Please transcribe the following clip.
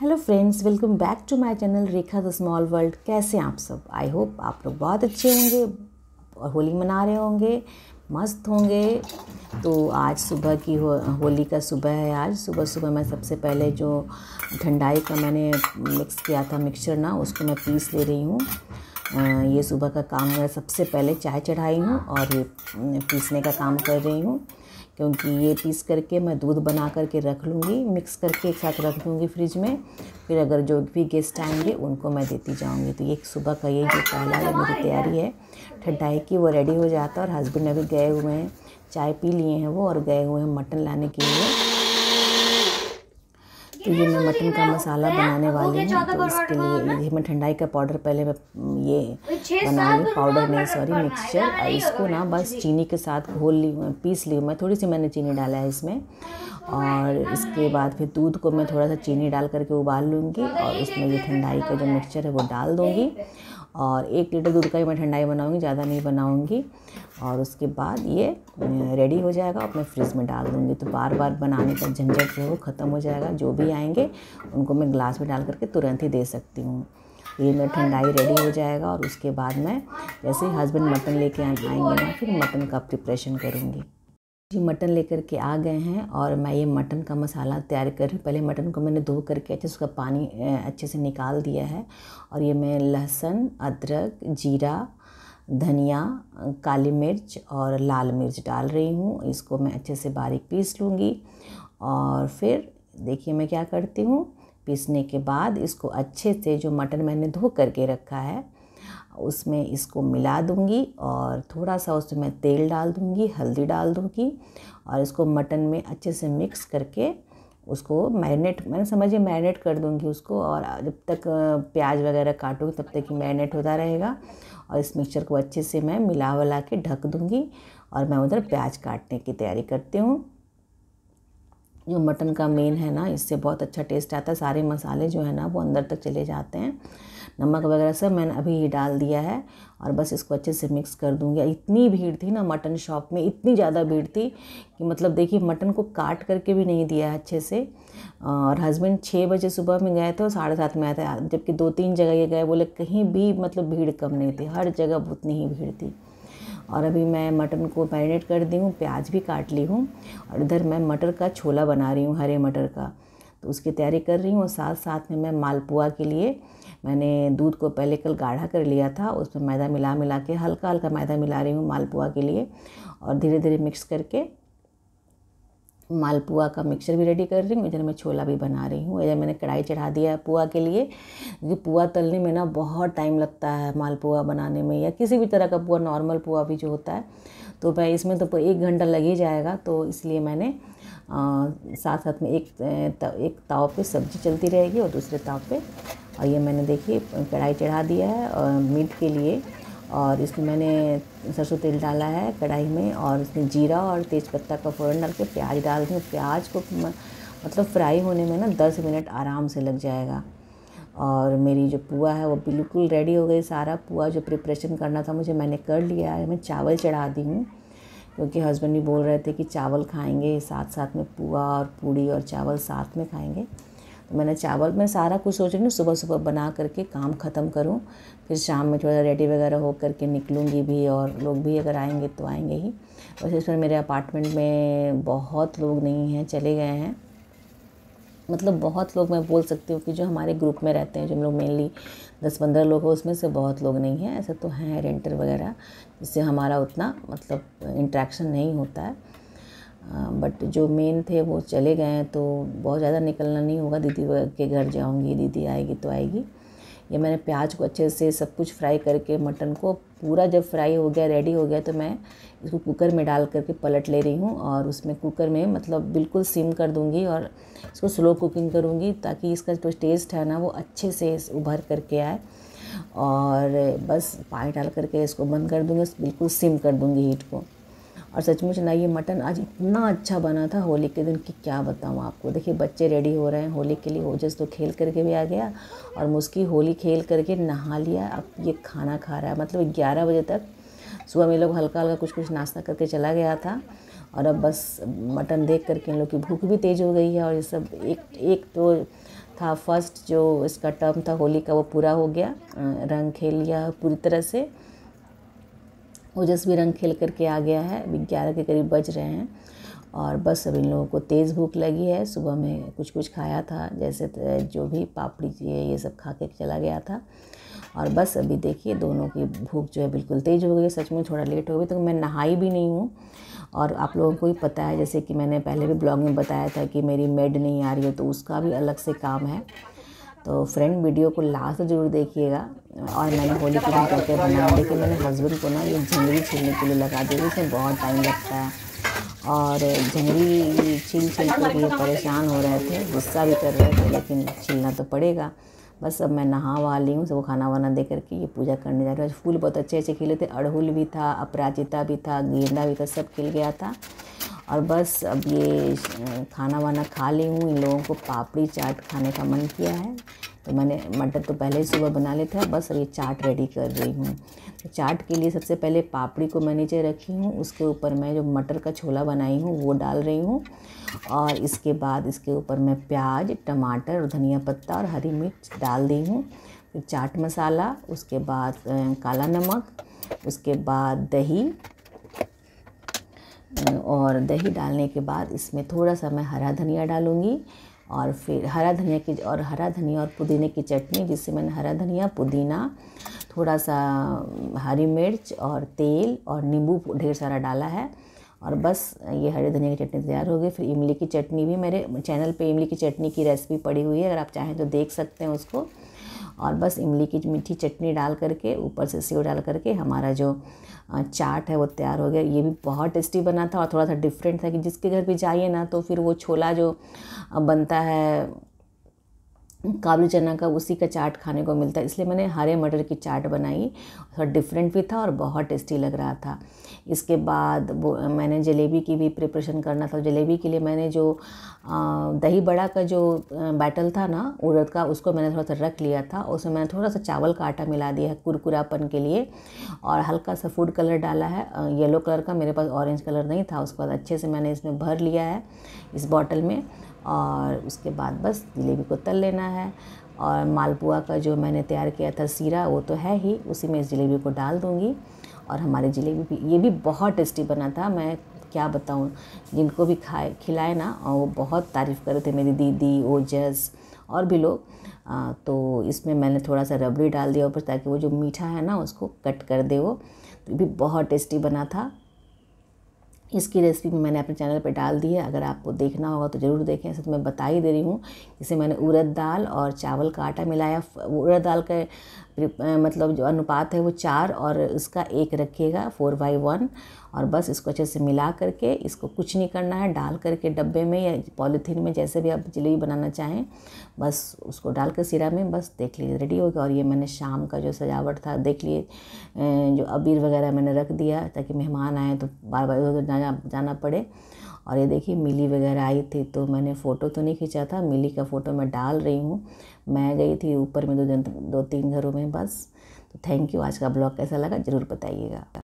hello friends welcome back to my channel Rekha the small world कैसे आप सब I hope आप लोग बहुत अच्छे होंगे और होली मना रहे होंगे मस्त होंगे तो आज सुबह की हो होली का सुबह है आज सुबह सुबह मैं सबसे पहले जो ठंडाई का मैंने मिक्स किया था मिक्सचर ना उसको मैं पीस ले रही हूँ ये सुबह का काम मैं सबसे पहले चाय चढ़ाई हूँ और ये पीसने का काम कर रही हूँ क्योंकि ये पीस करके मैं दूध बना करके रख लूँगी मिक्स करके एक साथ रख दूँगी फ्रिज में फिर अगर जो भी गेस्ट आएंगे उनको मैं देती जाऊँगी तो ये सुबह का ये जो पहला है मेरी तैयारी है ठंडाई की वो रेडी हो जाता है और हस्बैंड अभी गए हुए हैं चाय पी लिए हैं वो और गए हुए हैं मटन लाने के लिए तो ये मैं मटन का मसाला बनाने वाली हूँ तो इसके लिए ये मैं ठंडाई का पाउडर पहले मैं ये बना ली पाउडर नहीं सॉरी मिक्सचर इसको ना बस चीनी के साथ घोल ली मैं पीस ली मैं थोड़ी सी मैंने चीनी डाला है इसमें और इसके बाद फिर दूध को मैं थोड़ा सा चीनी डाल करके उबाल लूँगी और उसमें ये ठंडाई का जो मिक्सचर है वो डाल दूँगी और एक लीटर दूध का ही मैं ठंडाई बनाऊँगी ज़्यादा नहीं बनाऊँगी और उसके बाद ये रेडी हो जाएगा और मैं फ्रिज में डाल दूँगी तो बार बार बनाने का झंझट जो है वो ख़त्म हो जाएगा जो भी आएंगे उनको मैं ग्लास में डाल करके तुरंत ही दे सकती हूँ ये मेरा ठंडाई रेडी हो जाएगा और उसके बाद मैं जैसे हस्बैंड मटन लेके आएंगे ना फिर मटन का प्रिपरेशन करूँगी जी मटन लेकर के आ गए हैं और मैं ये मटन का मसाला तैयार कर रही हूँ पहले मटन को मैंने धो करके अच्छे से उसका पानी अच्छे से निकाल दिया है और ये मैं लहसुन अदरक जीरा धनिया काली मिर्च और लाल मिर्च डाल रही हूँ इसको मैं अच्छे से बारीक पीस लूँगी और फिर देखिए मैं क्या करती हूँ पीसने के बाद इसको अच्छे से जो मटन मैंने धो करके रखा है उसमें इसको मिला दूंगी और थोड़ा सा उसमें मैं तेल डाल दूंगी हल्दी डाल दूंगी और इसको मटन में अच्छे से मिक्स करके उसको मैरिनेट मैंने समझिए मैरिनेट कर दूंगी उसको और जब तक प्याज वगैरह काटूँगी तब तक ही मैरिनेट होता रहेगा और इस मिक्सचर को अच्छे से मैं मिला वला के ढक दूंगी और मैं उधर प्याज काटने की तैयारी करती हूँ जो मटन का मेन है ना इससे बहुत अच्छा टेस्ट आता है सारे मसाले जो है ना वो अंदर तक चले जाते हैं नमक वगैरह सब मैंने अभी डाल दिया है और बस इसको अच्छे से मिक्स कर दूँगी इतनी भीड़ थी ना मटन शॉप में इतनी ज़्यादा भीड़ थी कि मतलब देखिए मटन को काट करके भी नहीं दिया है अच्छे से और हस्बैंड छः बजे सुबह में गए थे और साढ़े सात में आए थे जबकि दो तीन जगह ये गए बोले कहीं भी मतलब भीड़ कम नहीं थी हर जगह उतनी ही भीड़ थी और अभी मैं मटन को मैरिनेट कर दी हूँ प्याज भी काट ली हूँ और इधर मैं मटर का छोला बना रही हूँ हरे मटर का तो उसकी तैयारी कर रही हूँ और साथ साथ में मैं मालपुआ के लिए मैंने दूध को पहले कल गाढ़ा कर लिया था उसमें मैदा मिला मिला के हल्का हल्का मैदा मिला रही हूँ मालपुआ के लिए और धीरे धीरे मिक्स करके मालपुआ का मिक्सचर भी रेडी कर रही हूँ इधर मैं छोला भी बना रही हूँ इधर मैंने कढ़ाई चढ़ा दिया है पुआ के लिए क्योंकि पुआ तलने में ना बहुत टाइम लगता है मालपुआ बनाने में या किसी भी तरह का पुआ नॉर्मल पुआ भी जो होता है तो भाई इसमें तो एक घंटा लग ही जाएगा तो इसलिए मैंने आ, साथ साथ में एक एक ताव पे सब्ज़ी चलती रहेगी और दूसरे ताव पे और ये मैंने देखिए कढ़ाई चढ़ा दिया है और मीट के लिए और इसमें मैंने सरसों तेल डाला है कढ़ाई में और उसमें जीरा और तेज़पत्ता का फ़ोरन डाल के प्याज डाल दें प्याज को मतलब फ्राई होने में ना दस मिनट आराम से लग जाएगा और मेरी जो पुआ है वो बिल्कुल रेडी हो गई सारा पुआ जो प्रिपरेशन करना था मुझे मैंने कर लिया है मैं चावल चढ़ा दी हूँ क्योंकि हस्बैंड भी बोल रहे थे कि चावल खाएंगे साथ साथ में पुआ और पूड़ी और चावल साथ में खाएंगे मैंने चावल में सारा कुछ सोच रही हूँ सुबह सुबह बना करके काम ख़त्म करूँ फिर शाम में थोड़ा रेडी वगैरह हो करके निकलूँगी भी और लोग भी अगर आएंगे तो आएंगे ही वैसे इस पर मेरे अपार्टमेंट में बहुत लोग नहीं हैं चले गए हैं मतलब बहुत लोग मैं बोल सकती हूँ कि जो हमारे ग्रुप में रहते हैं जो हम लोग मेनली दस पंद्रह लोग हैं उसमें से बहुत लोग नहीं हैं ऐसे तो हैं रेंटर वगैरह जिससे हमारा उतना मतलब इंट्रैक्शन नहीं होता है बट हाँ, जो मेन थे वो चले गए हैं तो बहुत ज़्यादा निकलना नहीं होगा दीदी के घर जाऊंगी दीदी आएगी तो आएगी ये मैंने प्याज को अच्छे से सब कुछ फ्राई करके मटन को पूरा जब फ्राई हो गया रेडी हो गया तो मैं इसको कुकर में डाल करके पलट ले रही हूँ और उसमें कुकर में मतलब बिल्कुल सिम कर दूँगी और इसको स्लो कुकिंग करूँगी ताकि इसका जो तो टेस्ट है ना वो अच्छे से उभर करके आए और बस पानी डाल करके इसको बंद कर दूँगी बिल्कुल सिम कर दूँगी हीट को और सचमुच ना ये मटन आज इतना अच्छा बना था होली के दिन कि क्या बताऊँ आपको देखिए बच्चे रेडी हो रहे हैं होली के लिए ओजस तो खेल करके भी आ गया और मुस्की होली खेल करके नहा लिया अब ये खाना खा रहा है मतलब ग्यारह बजे तक सुबह में लोग हल्का हल्का कुछ कुछ नाश्ता करके चला गया था और अब बस मटन देख करके इन लोग की भूख भी तेज़ हो गई है और ये सब एक एक तो था फर्स्ट जो इसका टर्म था होली का वो पूरा हो गया रंग खेल लिया पूरी तरह से ओजस भी रंग खेल करके आ गया है अभी ग्यारह के करीब बज रहे हैं और बस अब इन लोगों को तेज़ भूख लगी है सुबह में कुछ कुछ खाया था जैसे जो भी पापड़ी ये सब खा के चला गया था और बस अभी देखिए दोनों की भूख जो है बिल्कुल तेज़ हो गई सच में थोड़ा लेट हो गई तो मैं नहाई भी नहीं हूँ और आप लोगों को ही पता है जैसे कि मैंने पहले भी ब्लॉग में बताया था कि मेरी मेड नहीं आ रही है तो उसका भी अलग से काम है तो फ्रेंड वीडियो को लास्ट जरूर देखिएगा और मैंने होली के दिन करके बनाया लेकिन मैंने हस्बैंड को ना ये झंगरी छीलने के लिए लगा दी इसमें बहुत टाइम लगता है और झंगरी छील छील कर लिए परेशान हो रहे थे गुस्सा भी कर रहे थे लेकिन छीलना तो पड़ेगा बस अब मैं नहा वहा ली हूँ सबको खाना वाना दे करके ये पूजा करने जा रही हूँ फूल बहुत अच्छे अच्छे खिले थे अड़हुल भी था अपराजिता भी था गेंदा भी था सब खिल गया था और बस अब ये खाना वाना खा ली हूँ इन लोगों को पापड़ी चाट खाने का मन किया है तो मैंने मटर तो पहले ही सुबह बना लेते हैं बस अब ये चाट रेडी कर रही हूँ तो चाट के लिए सबसे पहले पापड़ी को मैं नीचे रखी हूँ उसके ऊपर मैं जो मटर का छोला बनाई हूँ वो डाल रही हूँ और इसके बाद इसके ऊपर मैं प्याज टमाटर और धनिया पत्ता और हरी मिर्च डाल दी हूँ चाट मसाला उसके बाद काला नमक उसके बाद दही और दही डालने के बाद इसमें थोड़ा सा मैं हरा धनिया डालूँगी और फिर हरा धनिया की और हरा धनिया और पुदीने की चटनी जिससे मैंने हरा धनिया पुदीना थोड़ा सा हरी मिर्च और तेल और नींबू ढेर सारा डाला है और बस ये हरे धनिया की चटनी तैयार हो गई फिर इमली की चटनी भी मेरे चैनल पे इमली की चटनी की रेसिपी पड़ी हुई है अगर आप चाहें तो देख सकते हैं उसको और बस इमली की मीठी चटनी डाल करके ऊपर से सेव डाल करके हमारा जो चाट है वो तैयार हो गया ये भी बहुत टेस्टी बना था और थोड़ा सा डिफरेंट था कि जिसके घर भी जाइए ना तो फिर वो छोला जो बनता है काबली चना का उसी का चाट खाने को मिलता है इसलिए मैंने हरे मटर की चाट बनाई थोड़ा डिफरेंट भी था और बहुत टेस्टी लग रहा था इसके बाद वो मैंने जलेबी की भी प्रिपरेशन करना था जलेबी के लिए मैंने जो आ, दही बड़ा का जो बैटल था ना उड़द का उसको मैंने थोड़ा सा रख लिया था उसमें मैंने थोड़ा सा चावल का आटा मिला दिया है कुरकुरापन के लिए और हल्का सा फूड कलर डाला है येलो कलर का मेरे पास ऑरेंज कलर नहीं था उसके बाद अच्छे से मैंने इसमें भर लिया है इस बॉटल में और उसके बाद बस जलेबी को तल लेना है और मालपुआ का जो मैंने तैयार किया था सीरा वो तो है ही उसी में इस जलेबी को डाल दूँगी और हमारे जलेबी भी ये भी बहुत टेस्टी बना था मैं क्या बताऊँ जिनको भी खाए खिलाए ना और वो बहुत तारीफ़ कर रहे थे मेरी दीदी ओजस और भी लोग तो इसमें मैंने थोड़ा सा रबड़ी डाल दिया ऊपर ताकि वो जो मीठा है ना उसको कट कर दे वो तो भी बहुत टेस्टी बना था इसकी रेसिपी भी मैंने अपने चैनल पर डाल दी है अगर आपको देखना होगा तो ज़रूर देखें ऐसे तो मैं बता ही दे रही हूँ इसे मैंने उड़द दाल और चावल का आटा मिलाया उड़द दाल का मतलब जो अनुपात है वो चार और इसका एक रखिएगा फोर बाई वन और बस इसको अच्छे से मिला करके इसको कुछ नहीं करना है डाल करके डब्बे में या पॉलीथीन में जैसे भी आप जलेबी बनाना चाहें बस उसको डाल कर सिरा में बस देख लीजिए रेडी हो गया और ये मैंने शाम का जो सजावट था देख लिए जो अबीर वगैरह मैंने रख दिया ताकि मेहमान आए तो बार बार उधर ना जाना जाना पड़े और ये देखिए मिली वगैरह आई थी तो मैंने फ़ोटो तो नहीं खींचा था मिली का फ़ोटो मैं डाल रही हूँ मैं गई थी ऊपर में दो दो तीन घरों में बस तो थैंक यू आज का ब्लॉग कैसा लगा ज़रूर बताइएगा